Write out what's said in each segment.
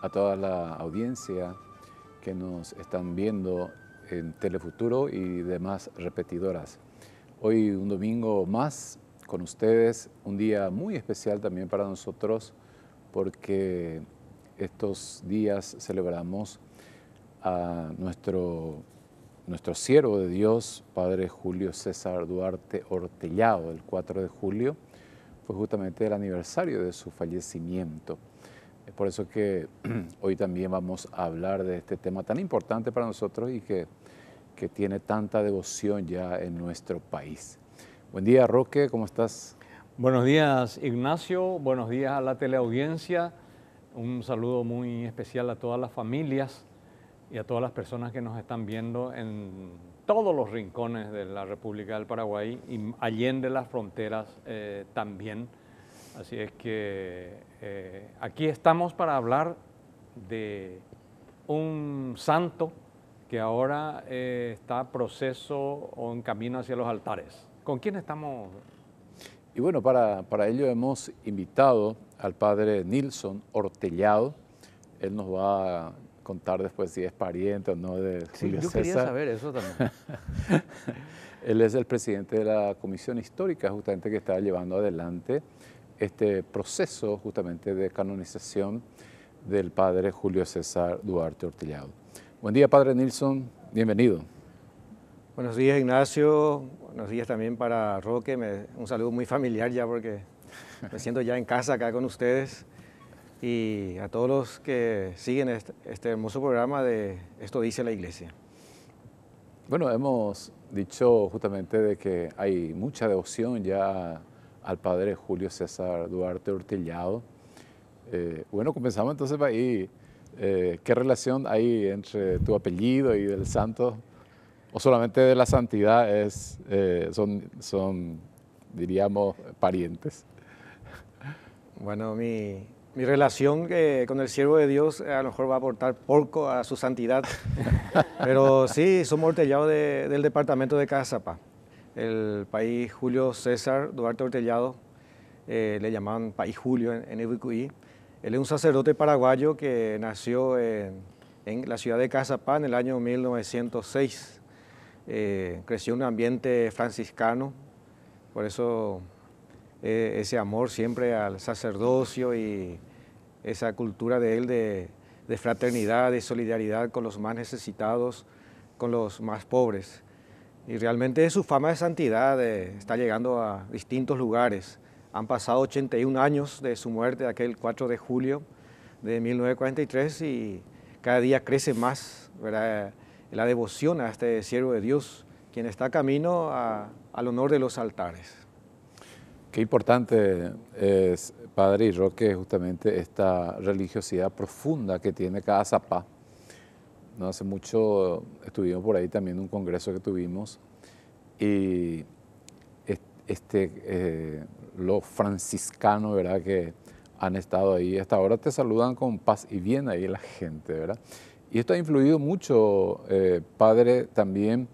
a toda la audiencia que nos están viendo en Telefuturo y demás repetidoras. Hoy un domingo más con ustedes, un día muy especial también para nosotros porque estos días celebramos a nuestro, nuestro siervo de Dios, Padre Julio César Duarte Ortellado, el 4 de julio, fue justamente el aniversario de su fallecimiento por eso que hoy también vamos a hablar de este tema tan importante para nosotros y que, que tiene tanta devoción ya en nuestro país. Buen día, Roque, ¿cómo estás? Buenos días, Ignacio. Buenos días a la teleaudiencia. Un saludo muy especial a todas las familias y a todas las personas que nos están viendo en todos los rincones de la República del Paraguay y allende las fronteras eh, también. Así es que eh, aquí estamos para hablar de un santo que ahora eh, está proceso o en camino hacia los altares. ¿Con quién estamos? Y bueno, para, ello hemos invitado al padre Nilsson Ortellado. Él nos va a contar después si es pariente o no de sí, yo quería saber eso también. Él es el presidente de la Comisión Histórica, justamente que está llevando adelante este proceso justamente de canonización del padre Julio César Duarte Ortillado. Buen día, padre Nilsson, bienvenido. Buenos días, Ignacio. Buenos días también para Roque. un saludo muy familiar ya porque me siento ya en casa acá con ustedes. Y a todos los que siguen este, este hermoso programa de Esto dice la Iglesia. Bueno, hemos dicho justamente de que hay mucha devoción ya al padre Julio César Duarte Ortellado. Eh, bueno, comenzamos entonces ahí. Eh, ¿Qué relación hay entre tu apellido y del santo? ¿O solamente de la santidad es, eh, son, son, diríamos, parientes? Bueno, mi, relación con el siervo de Dios a lo mejor va a aportar poco a su santidad, pero sí, somos ortellados del departamento de Cazapa el país Julio César Duarte Ortellado, eh, le llaman País Julio en, en Él es un sacerdote paraguayo que nació en, la ciudad de Cazapá en el año 1906. Eh, creció en un ambiente franciscano, por eso eh, ese amor siempre al sacerdocio y esa cultura de él de fraternidad, de solidaridad con los más necesitados, con los más pobres. Y realmente su fama de santidad eh, está llegando a distintos lugares. Han pasado 81 años de su muerte, aquel 4 de julio de 1943, y cada día crece más eh, la devoción a este siervo de Dios, quien está camino al honor de los altares. Qué importante es, Padre y Roque, justamente esta religiosidad profunda que tiene cada zapato no hace mucho estuvimos por ahí también en un congreso que tuvimos y este, eh, los franciscanos, ¿verdad? Que han estado ahí hasta ahora te saludan con paz y bien ahí la gente, ¿verdad? Y esto ha influido mucho, eh, padre, también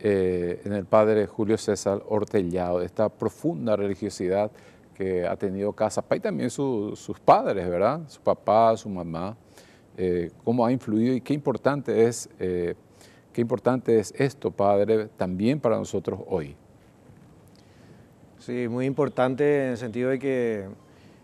eh, en el padre Julio César Ortellado, esta profunda religiosidad que ha tenido Casa y también sus padres, ¿verdad? Su papá, su mamá. Eh, cómo ha influido y qué importante, es, eh, qué importante es esto, Padre, también para nosotros hoy. Sí, muy importante en el sentido de que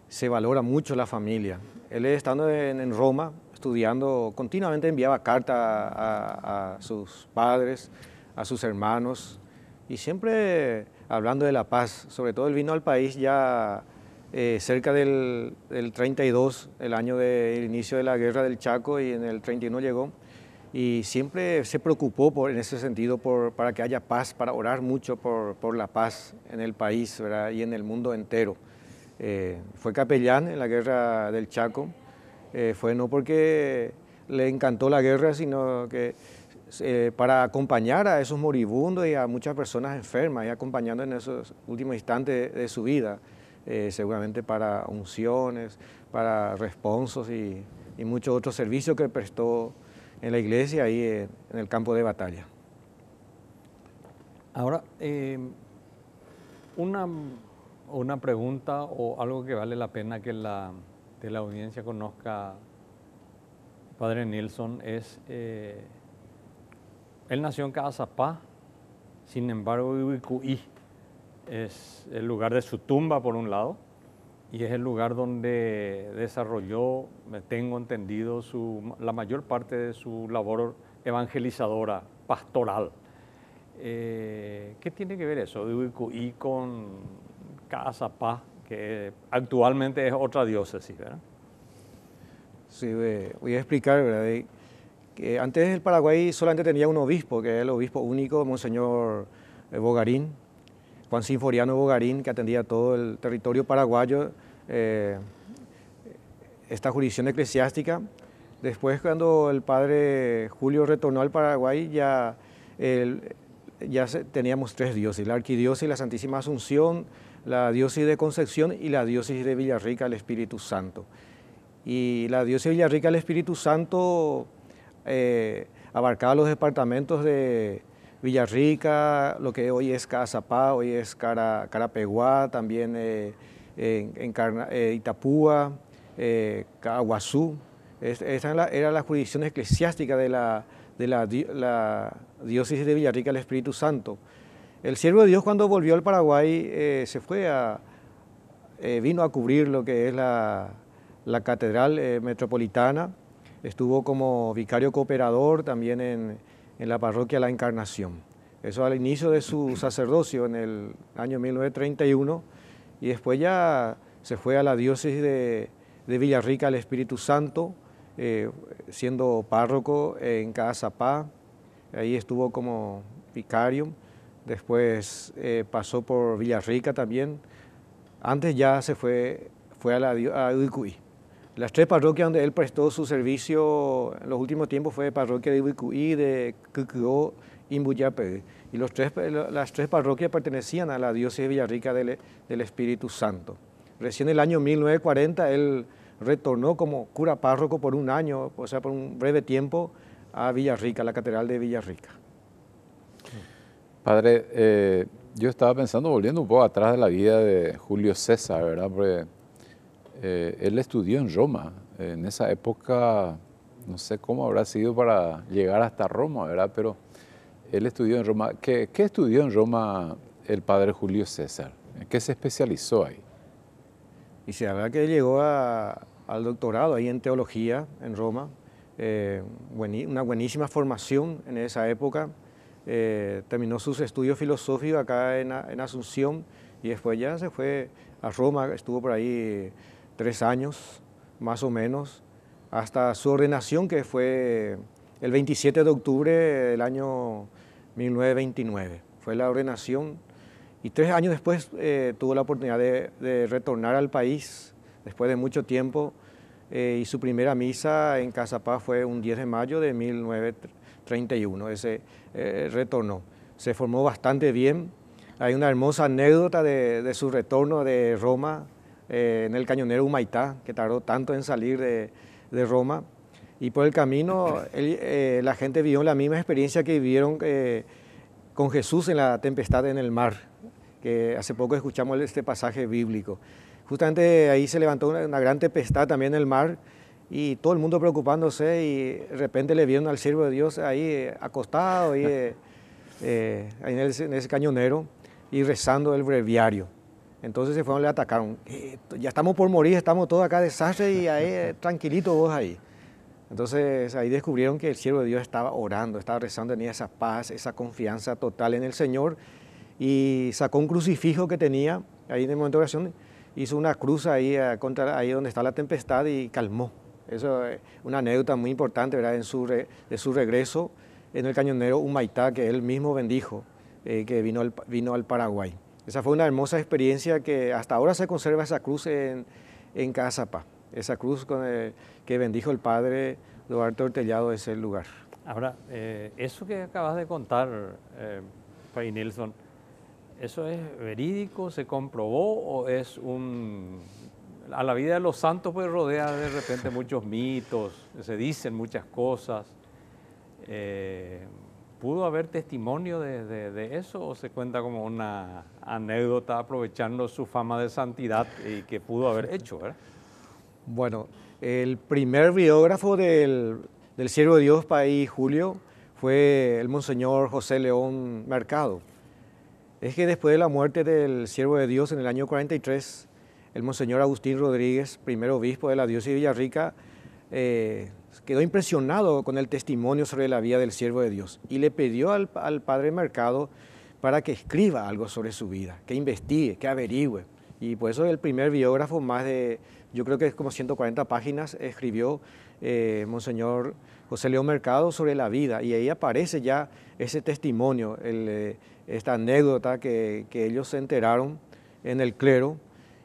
se valora mucho la familia. Él estando en, Roma, estudiando, continuamente enviaba carta a, a, sus padres, a sus hermanos, y siempre hablando de la paz. Sobre todo él vino al país ya eh, cerca del, 32, el año del inicio de la guerra del Chaco, y en el 31 llegó. Y siempre se preocupó por, en ese sentido por, para que haya paz, para orar mucho por, la paz en el país y en el mundo entero. Eh, fue capellán en la guerra del Chaco. Eh, fue no porque le encantó la guerra, sino que para acompañar a esos moribundos y a muchas personas enfermas y acompañando en esos últimos instantes de su vida. Eh, seguramente para unciones, para responsos y, muchos otros servicios que prestó en la iglesia y en, el campo de batalla. Ahora, em, una, pregunta o algo que vale la pena que la, audiencia conozca, Padre Nilsson, es, eh, él nació en Cazapá, sin embargo, Ibicuí es el lugar de su tumba por un lado y es el lugar donde desarrolló, me tengo entendido, la mayor parte de su labor evangelizadora, pastoral. Eh, ¿Qué tiene que ver eso de Uicuí con Casa Paz, que actualmente es otra diócesis? Sí, voy a explicar, ¿verdad? Que antes el Paraguay solamente tenía un obispo, que era el obispo único, Monseñor eh, Bogarín, Juan Sinforiano Bogarín, que atendía todo el territorio paraguayo, eh, esta jurisdicción eclesiástica. Después, cuando el padre Julio retornó al Paraguay, ya, ya teníamos tres diócesis, la arquidiócesis, la Santísima Asunción, la diócesis de Concepción y la diócesis de Villarrica el Espíritu Santo. Y la diócesis de Villarrica el Espíritu Santo eh, abarcaba los departamentos de Villarrica, lo que hoy es Cazapá, hoy es Cara, Carapeguá, también eh, en, eh, Itapúa, eh, caguazú esa era la jurisdicción eclesiástica de, la, la, la, diócesis de Villarrica el Espíritu Santo. El siervo de Dios cuando volvió al Paraguay se fue a, vino a cubrir lo que es la, catedral metropolitana, estuvo como vicario cooperador también en, en la parroquia La Encarnación. Eso al inicio de su sacerdocio en el año 1931 y después ya se fue a la diócesis de, Villarrica al Espíritu Santo, eh, siendo párroco en Cazapá, ahí estuvo como vicario, después eh, pasó por Villarrica también, antes ya se fue, fue a la las tres parroquias donde él prestó su servicio en los últimos tiempos fue parroquia de Ibuicuí, de Cucuó y Mbuyapé. Y los tres, eh, las tres parroquias pertenecían a la diócesis de Villarrica del, Espíritu Santo. Recién en el año 1940 él retornó como cura párroco por un año, o sea, por un breve tiempo, a Villarrica, la catedral de Villarrica. Padre, eh, yo estaba pensando, volviendo un poco atrás de la vida de Julio César, ¿verdad? Eh, él estudió en Roma. En esa época, no sé cómo habrá sido para llegar hasta Roma, ¿verdad? Pero él estudió en Roma. ¿Qué, estudió en Roma el padre Julio César? ¿En qué se especializó ahí? Y se verdad que llegó a, al doctorado ahí en teología en Roma. Eh, una buenísima formación en esa época. Eh, terminó sus estudios filosóficos acá en, en Asunción y después ya se fue a Roma, estuvo por ahí tres años más o menos, hasta su ordenación que fue el 27 de octubre del año 1929. Fue la ordenación y tres años después eh, tuvo la oportunidad de, retornar al país después de mucho tiempo eh, y su primera misa en Casa fue un 10 de mayo de 1931. Ese eh, retorno se formó bastante bien. Hay una hermosa anécdota de su retorno de Roma eh, en el cañonero Humaitá, que tardó tanto en salir de, Roma. Y por el camino eh, la gente vio la misma experiencia que vivieron eh, con Jesús en la tempestad en el mar, que hace poco escuchamos este pasaje bíblico. Justamente ahí se levantó una, gran tempestad también en el mar y todo el mundo preocupándose y de repente le vieron al siervo de Dios ahí acostado, ahí, en ese cañonero y rezando el breviario. Entonces se fueron, le atacaron. Eh, ya estamos por morir, estamos todos acá desastre y ahí, eh, tranquilito vos ahí. Entonces ahí descubrieron que el siervo de Dios estaba orando, estaba rezando, tenía esa paz, esa confianza total en el Señor y sacó un crucifijo que tenía ahí en el momento de oración, hizo una cruz ahí, eh, contra, ahí donde está la tempestad y calmó. Eso es una anécdota muy importante ¿verdad? En su de su regreso en el cañonero Humaitá que él mismo bendijo, que vino vino al Paraguay. Esa fue una hermosa experiencia que hasta ahora se conserva esa cruz en, en Casapa, esa cruz que bendijo el padre Duarte Ortellado de ese lugar. Ahora, eh, eso que acabas de contar, eh, Nelson, ¿eso es verídico? ¿Se comprobó o es un... A la vida de los santos pues rodea de repente muchos mitos, se dicen muchas cosas. Eh, ¿Pudo haber testimonio de, eso o se cuenta como una anécdota aprovechando su fama de santidad y que pudo haber hecho? Bueno, el primer biógrafo del, Siervo de Dios País Julio fue el Monseñor José León Mercado. Es que después de la muerte del Siervo de Dios en el año 43, el Monseñor Agustín Rodríguez, primer obispo de la diócesis de Villarrica, eh, quedó impresionado con el testimonio sobre la vida del siervo de Dios y le pidió al, padre Mercado para que escriba algo sobre su vida, que investigue, que averigüe. Y por eso el primer biógrafo, más de, yo creo que es como 140 páginas, escribió eh, Monseñor José León Mercado sobre la vida. Y ahí aparece ya ese testimonio, eh, esta anécdota que, ellos se enteraron en el clero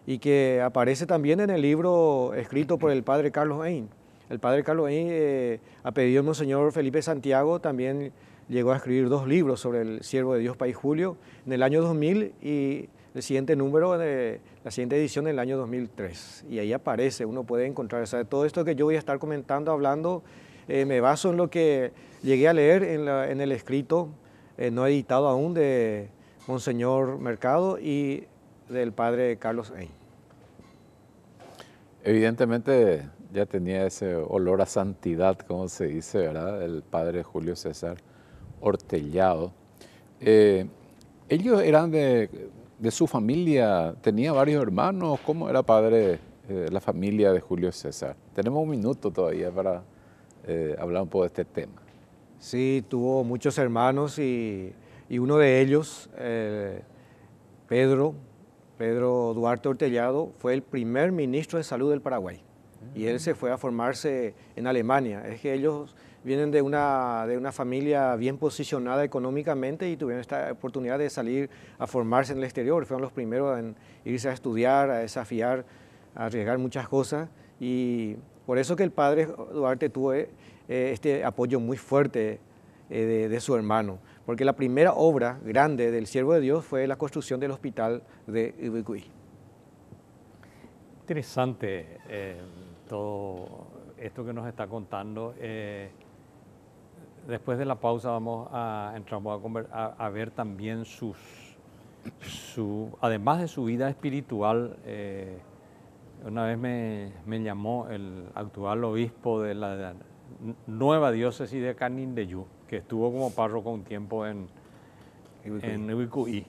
y que aparece también en el libro escrito por el padre Carlos Ain el padre Carlos eh, a pedido del Monseñor Felipe Santiago, también llegó a escribir dos libros sobre el siervo de Dios País Julio en el año 2000 y el siguiente número, de, eh, la siguiente edición en el año 2003. Y ahí aparece, uno puede encontrar, todo esto que yo voy a estar comentando, hablando, eh, me baso en lo que llegué a leer en, el escrito, eh, no editado aún, de Monseñor Mercado y del padre Carlos Ein. Evidentemente ya tenía ese olor a santidad, como se dice, ¿verdad? El padre Julio César Ortellado. Eh, ellos eran de, su familia, tenía varios hermanos, ¿cómo era padre eh, la familia de Julio César? Tenemos un minuto todavía para eh, hablar un poco de este tema. Sí, tuvo muchos hermanos y, y uno de ellos, Pedro, Pedro Duarte Ortellado, fue el primer ministro de salud del Paraguay y él se fue a formarse en Alemania. Es que ellos vienen de una, de una familia bien posicionada económicamente y tuvieron esta oportunidad de salir a formarse en el exterior. Fueron los primeros en irse a estudiar, a desafiar, a arriesgar muchas cosas. Y por eso que el padre Duarte tuvo eh, este apoyo muy fuerte eh, de, su hermano. Porque la primera obra grande del Siervo de Dios fue la construcción del hospital de Ibicuí. Interesante. Eh, todo esto que nos está contando. Eh, después de la pausa vamos a a, ver también sus, su, además de su vida espiritual. Eh, una vez me, llamó el actual obispo de la, nueva diócesis de Canindeyú, que estuvo como párroco un tiempo en, Ibicuí.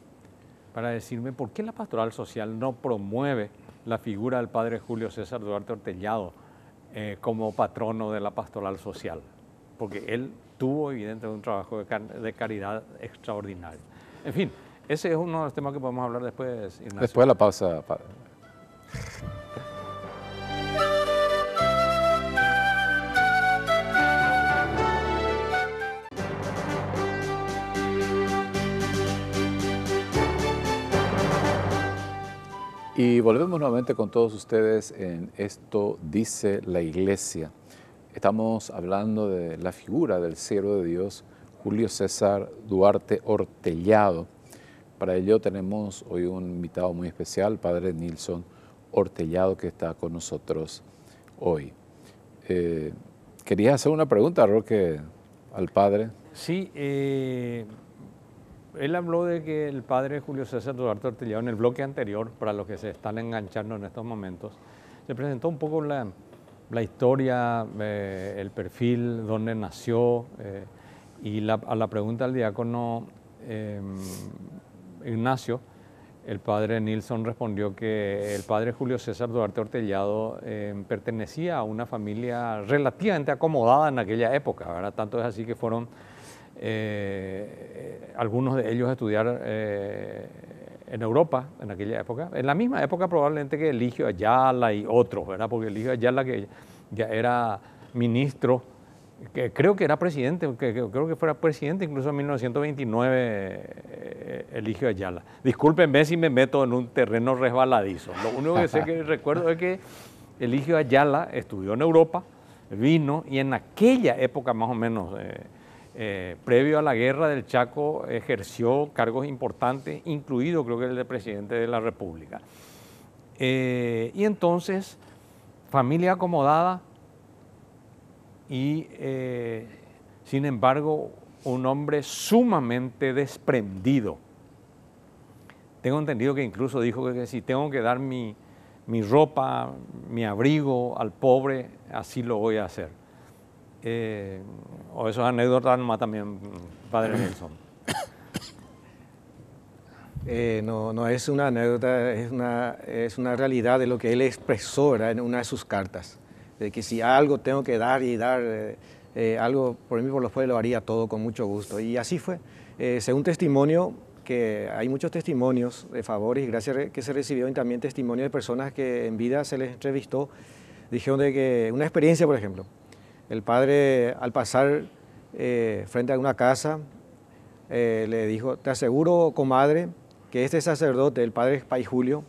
para decirme por qué la pastoral social no promueve la figura del padre Julio César Duarte Ortellado eh, como patrono de la pastoral social, porque él tuvo evidentemente un trabajo de, caridad extraordinario. En fin, ese es uno de los temas que podemos hablar después, Ignacio. Después de la pausa, Y volvemos nuevamente con todos ustedes en Esto dice la Iglesia. Estamos hablando de la figura del siervo de Dios, Julio César Duarte Ortellado. Para ello tenemos hoy un invitado muy especial, Padre Nilson Ortellado, que está con nosotros hoy. Eh, ¿Querías hacer una pregunta, Roque, al Padre? Sí, eh, él habló de que el padre Julio César Duarte Ortellado en el bloque anterior, para los que se están enganchando en estos momentos, se presentó un poco la, historia, eh, el perfil, dónde nació, eh, y a la pregunta del diácono eh, Ignacio, el padre Nilsson respondió que el padre Julio César Duarte Ortellado pertenecía a una familia relativamente acomodada en aquella época, Ahora Tanto es así que fueron algunos de ellos a estudiar eh, en Europa en aquella época, en la misma época probablemente que Eligio Ayala y otros, ¿verdad? Porque Eligio Ayala que ya era ministro, que creo que era presidente, que, creo que fuera presidente incluso en 1929 eh, Eligio Ayala. Discúlpenme si me meto en un terreno resbaladizo. Lo único que sé que recuerdo es que Eligio Ayala estudió en Europa, vino y en aquella época más o menos... Eh, eh, previo a la guerra del Chaco ejerció cargos importantes, incluido creo que el de presidente de la República. Eh, y entonces, familia acomodada y, eh, sin embargo, un hombre sumamente desprendido. Tengo entendido que incluso dijo que si tengo que dar mi ropa, mi abrigo al pobre, así lo voy a hacer. Eh, o esas anécdotas más también, padre Nelson. Eh, no, no es una anécdota, es una, es una realidad de lo que él expresó en una de sus cartas, de que si algo tengo que dar y dar, eh, algo por mí por los pueblos lo haría todo con mucho gusto. Y así fue. según testimonio, que hay muchos testimonios de favores y gracias que se recibió y también testimonio de personas que en vida se les entrevistó, dijeron de que una experiencia, por ejemplo, el padre, al pasar eh, frente a una casa, eh, le dijo, te aseguro, comadre, que este sacerdote, el padre Pai Julio,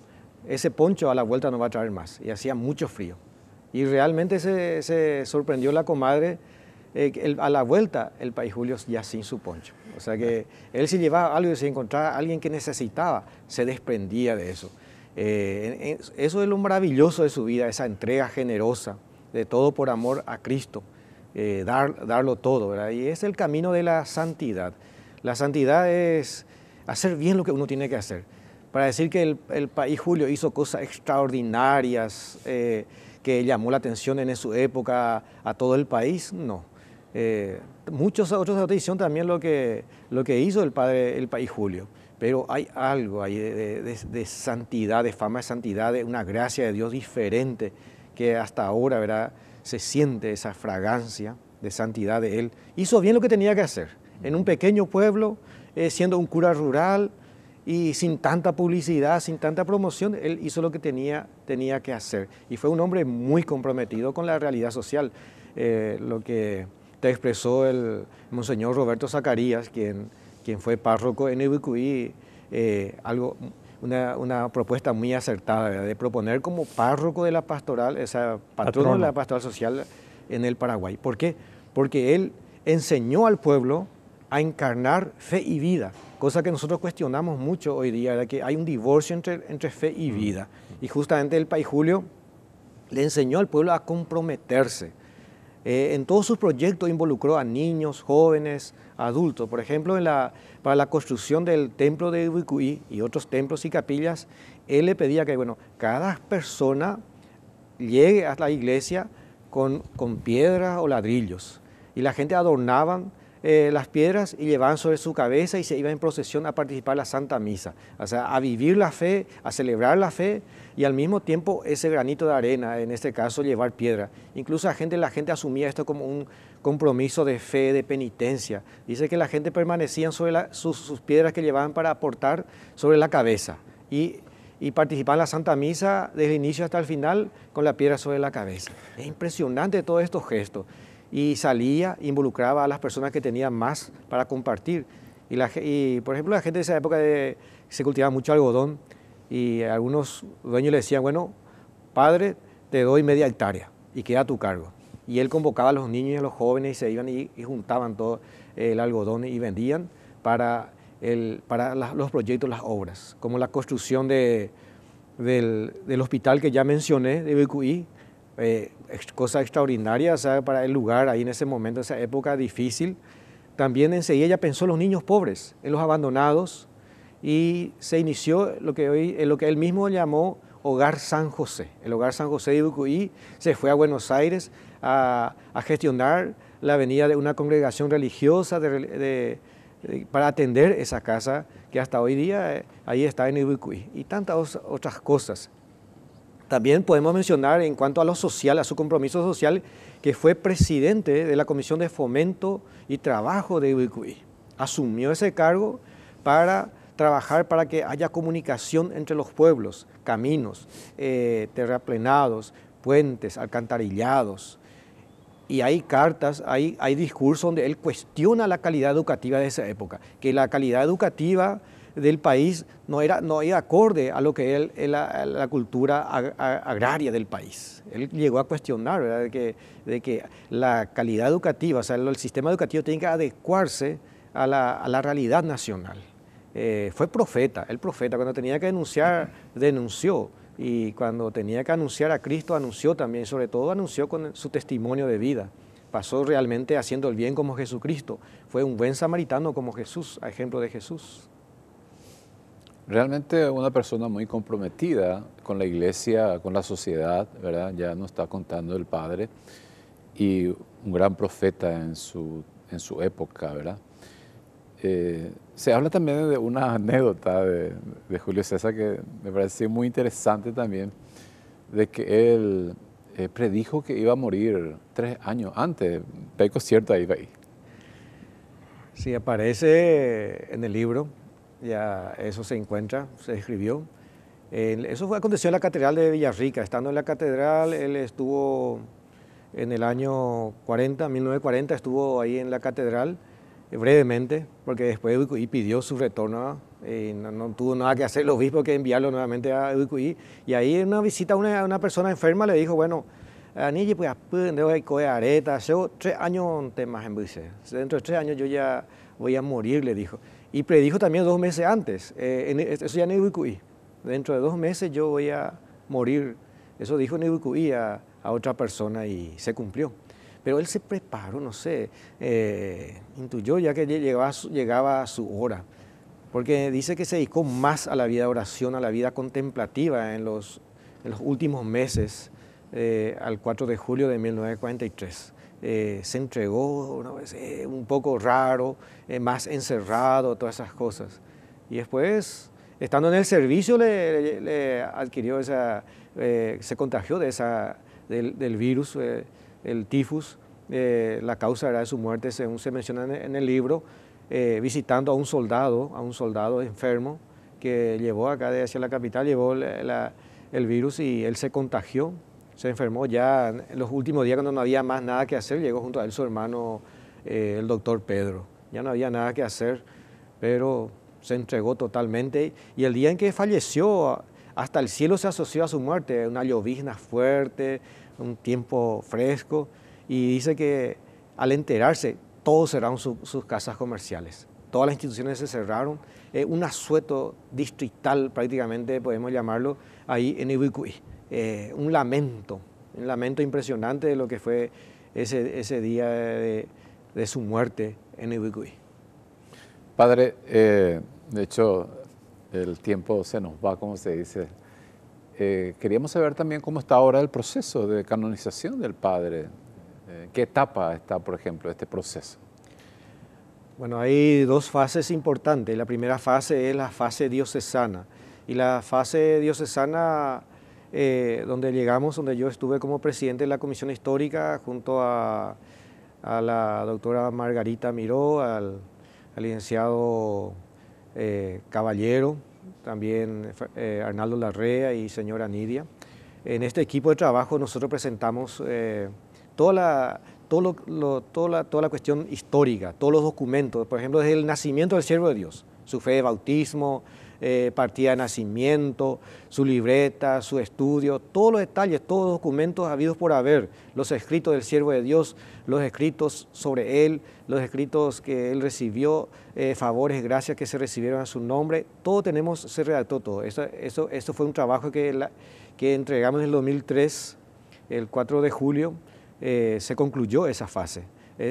ese poncho a la vuelta no va a traer más. Y hacía mucho frío. Y realmente se, sorprendió la comadre eh, a la vuelta el Pai Julio ya sin su poncho. O sea que él si llevaba algo y si encontraba a alguien que necesitaba, se desprendía de eso. eso es lo maravilloso de su vida, esa entrega generosa, de todo por amor a Cristo, eh, dar, darlo todo, Y es el camino de la santidad. La santidad es hacer bien lo que uno tiene que hacer. Para decir que el, el país Julio hizo cosas extraordinarias, eh, que llamó la atención en su época a todo el país, no. Eh, muchos otros de edición también lo que, lo que hizo el padre, el país Julio, pero hay algo ahí de, de, santidad, de fama de santidad, de una gracia de Dios diferente que hasta ahora ¿verdad? se siente esa fragancia de santidad de él. Hizo bien lo que tenía que hacer, en un pequeño pueblo, eh, siendo un cura rural y sin tanta publicidad, sin tanta promoción, él hizo lo que tenía, tenía que hacer. Y fue un hombre muy comprometido con la realidad social. Eh, lo que te expresó el monseñor Roberto Zacarías, quien, quien fue párroco en Ibicuí, eh, algo una, propuesta muy acertada, de proponer como párroco de la pastoral, esa patrono, de la pastoral social en el Paraguay. ¿Por qué? Porque él enseñó al pueblo a encarnar fe y vida, cosa que nosotros cuestionamos mucho hoy día, de que hay un divorcio entre, entre fe y mm. vida. Y justamente el Pai Julio le enseñó al pueblo a comprometerse. Eh, en todos sus proyectos involucró a niños, jóvenes, adultos. Por ejemplo, en la, para la construcción del templo de Ubicuí y otros templos y capillas, él le pedía que, bueno, cada persona llegue a la iglesia con, con piedras o ladrillos. Y la gente adornaban eh, las piedras y llevaban sobre su cabeza y se iba en procesión a participar en la Santa Misa, o sea, a vivir la fe, a celebrar la fe y al mismo tiempo ese granito de arena, en este caso llevar piedra. Incluso gente, la gente asumía esto como un, compromiso de fe, de penitencia. Dice que la gente permanecía sobre sus, piedras que llevaban para aportar sobre la cabeza y, participaba en la Santa Misa desde el inicio hasta el final con la piedra sobre la cabeza. Es impresionante todos estos gestos. Y salía, involucraba a las personas que tenían más para compartir. Y, por ejemplo, la gente de esa época se cultivaba mucho algodón y algunos dueños le decían, bueno, padre, te doy media hectárea y queda a tu cargo y él convocaba a los niños y a los jóvenes y se iban y, juntaban todo el algodón y vendían para, el, para los proyectos, las obras, como la construcción de, del, del, hospital que ya mencioné, de Becuí, eh, cosa extraordinaria, para el lugar ahí en ese momento, esa época difícil. También enseguida ella pensó en los niños pobres, en los abandonados, y se inició lo que, hoy, lo que él mismo llamó Hogar San José. El Hogar San José de Ibucuí se fue a Buenos Aires, a, gestionar la venida de una congregación religiosa para atender esa casa que hasta hoy día eh, ahí está en Ibicuí y tantas otras cosas. También podemos mencionar en cuanto a lo social, a su compromiso social, que fue presidente de la Comisión de Fomento y Trabajo de Ibicuí. Asumió ese cargo para trabajar para que haya comunicación entre los pueblos, caminos, eh, terraplenados, puentes, alcantarillados, y hay cartas, hay, hay discursos donde él cuestiona la calidad educativa de esa época, que la calidad educativa del país no era, no era acorde a lo que era, la, cultura agraria del país. Él llegó a cuestionar ¿verdad? De, que, de que la calidad educativa, o sea, el sistema educativo tiene que adecuarse a la, a la realidad nacional. Eh, fue profeta, el profeta, cuando tenía que denunciar, denunció y cuando tenía que anunciar a Cristo, anunció también, sobre todo anunció con su testimonio de vida. Pasó realmente haciendo el bien como Jesucristo. Fue un buen samaritano como Jesús, a ejemplo de Jesús. Realmente una persona muy comprometida con la iglesia, con la sociedad, ¿verdad? Ya nos está contando el Padre y un gran profeta en su, en su época, ¿verdad? Eh, se habla también de una anécdota de, Julio César que me parece muy interesante también, de que él eh, predijo que iba a morir tres años antes. Peco cierto ahí, ahí. Sí, aparece en el libro, ya eso se encuentra, se escribió. eso fue, aconteció en la Catedral de Villarrica. Estando en la Catedral, él estuvo en el año 40, 1940, estuvo ahí en la Catedral brevemente, porque después Ubicuí pidió su retorno, y eh, no, tuvo nada que hacer el obispo que enviarlo nuevamente a Ubicuí. y ahí en una visita a una, persona enferma le dijo, bueno, pues, a pues de areta, llevo tres años temas en dentro de tres años yo ya voy a morir, le dijo, y predijo también dos meses antes, eh, eso ya en Ubicuí. dentro de dos meses yo voy a morir, eso dijo en a otra persona y se cumplió. Pero él se preparó, no sé, eh, intuyó ya que llegaba, llegaba su hora. Porque dice que se dedicó más a la vida de oración, a la vida contemplativa en los, los últimos meses, eh, al 4 de julio de 1943. Eh, se entregó un poco raro, más encerrado, todas esas cosas. Y después, estando en el servicio, le, adquirió esa, se contagió de esa, del, del virus el tifus, eh, la causa era de su muerte, según se menciona en el libro, eh, visitando a un soldado, a un soldado enfermo que llevó acá hacia la capital, llevó el virus y él se contagió, se enfermó ya en los últimos días cuando no había más nada que hacer, llegó junto a él su hermano, eh, el doctor Pedro. Ya no había nada que hacer, pero se entregó totalmente y el día en que falleció, hasta el cielo se asoció a su muerte, una llovizna fuerte, un tiempo fresco, y dice que al enterarse, todos cerraron sus casas comerciales. Todas las instituciones se cerraron. un asueto distrital, prácticamente podemos llamarlo, ahí en Ibicuí. Eh, un lamento, un lamento impresionante de lo que fue ese, día de, su muerte en Ibicuí. Padre, eh, de hecho, el tiempo se nos va, como se dice, eh, queríamos saber también cómo está ahora el proceso de canonización del Padre. Eh, ¿Qué etapa está, por ejemplo, este proceso? Bueno, hay dos fases importantes. La primera fase es la fase diocesana. Y la fase diocesana, eh, donde llegamos, donde yo estuve como presidente de la Comisión Histórica junto a, la doctora Margarita Miró, al licenciado Caballero, también eh, eh, Arnaldo Larrea y señora Nidia. En este equipo de trabajo nosotros presentamos eh, toda, la, toda, la, cuestión histórica, todos los documentos, por ejemplo, desde el nacimiento del siervo de Dios, su fe de bautismo, eh, partida de nacimiento, su libreta, su estudio, todos los detalles, todos los documentos habidos por haber, los escritos del siervo de Dios, los escritos sobre él, los escritos que él recibió, eh, favores, gracias que se recibieron a su nombre, todo tenemos, se redactó todo. Eso, eso, fue un trabajo que, que entregamos en el 2003, el 4 de julio, eh, se concluyó esa fase,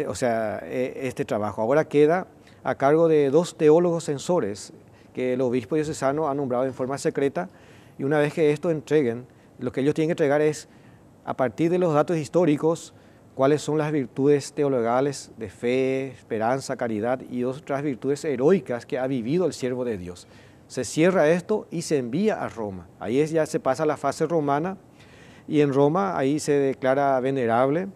o sea, este trabajo. Ahora queda a cargo de dos teólogos censores, que el obispo diocesano ha nombrado en forma secreta y una vez que esto entreguen, lo que ellos tienen que entregar es, a partir de los datos históricos, cuáles son las virtudes teologales de fe, esperanza, caridad y otras virtudes heroicas que ha vivido el siervo de Dios. Se cierra esto y se envía a Roma. Ahí ya se pasa a la fase romana y en Roma ahí se declara venerable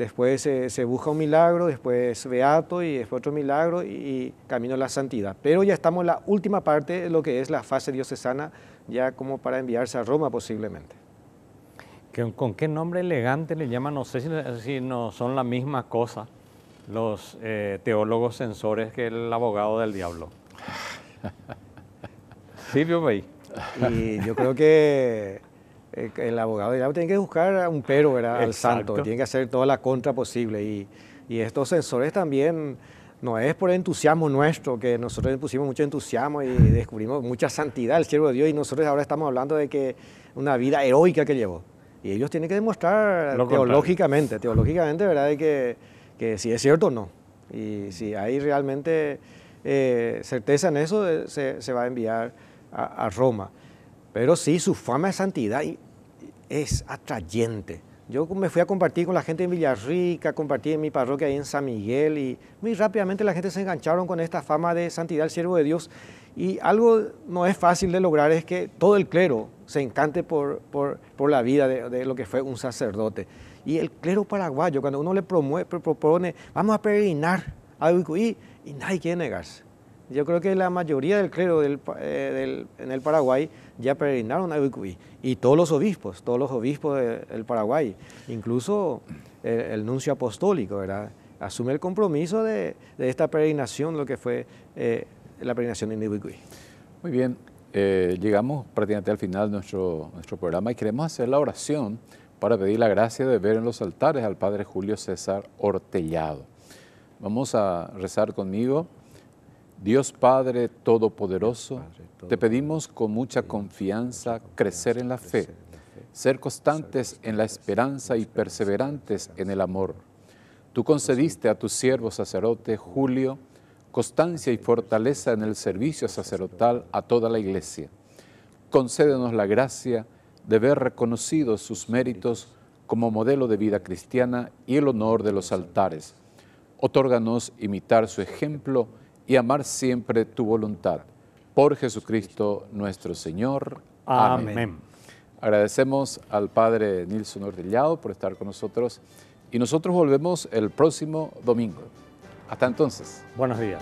después se busca un milagro, después beato y después otro milagro y, camino a la santidad. Pero ya estamos en la última parte de lo que es la fase diocesana, ya como para enviarse a Roma posiblemente. ¿Con qué nombre elegante le llaman? No sé si, no son la misma cosa los eh, teólogos censores que el abogado del diablo. Sí, sí, Y yo creo que eh, el abogado ya tiene que buscar a un pero ¿verdad? el santo, tiene que hacer toda la contra posible. Y, estos sensores también, no es por entusiasmo nuestro, que nosotros pusimos mucho entusiasmo y descubrimos mucha santidad al siervo de Dios y nosotros ahora estamos hablando de que una vida heroica que llevó. Y ellos tienen que demostrar teológicamente, teológicamente, ¿verdad? De que, si es cierto o no. Y si hay realmente eh, certeza en eso, eh, se, va a enviar a Roma. Pero sí, su fama de santidad es atrayente. Yo me fui a compartir con la gente en Villarrica, compartí en mi parroquia ahí en San Miguel y muy rápidamente la gente se engancharon con esta fama de santidad el siervo de Dios. Y algo no es fácil de lograr es que todo el clero se encante por, la vida de, lo que fue un sacerdote. Y el clero paraguayo, cuando uno le promueve, propone, vamos a peregrinar a Uicuí, y nadie quiere negarse yo creo que la mayoría del clero eh, en el Paraguay ya peregrinaron a Ibicuí, y todos los obispos, todos los obispos del Paraguay, incluso el, nuncio apostólico, ¿verdad? Asume el compromiso de, esta peregrinación, lo que fue eh, la peregrinación en Ibicuí. Muy bien, eh, llegamos prácticamente al final de nuestro, nuestro programa y queremos hacer la oración para pedir la gracia de ver en los altares al Padre Julio César Ortellado. Vamos a rezar conmigo Dios Padre Todopoderoso, te pedimos con mucha confianza crecer en la fe, ser constantes en la esperanza y perseverantes en el amor. Tú concediste a tu siervo sacerdote Julio constancia y fortaleza en el servicio sacerdotal a toda la iglesia. Concédenos la gracia de ver reconocidos sus méritos como modelo de vida cristiana y el honor de los altares. Otórganos imitar su ejemplo y amar siempre tu voluntad. Por Jesucristo nuestro Señor. Amén. Agradecemos al Padre Nilson Ordillado por estar con nosotros y nosotros volvemos el próximo domingo. Hasta entonces. Buenos días.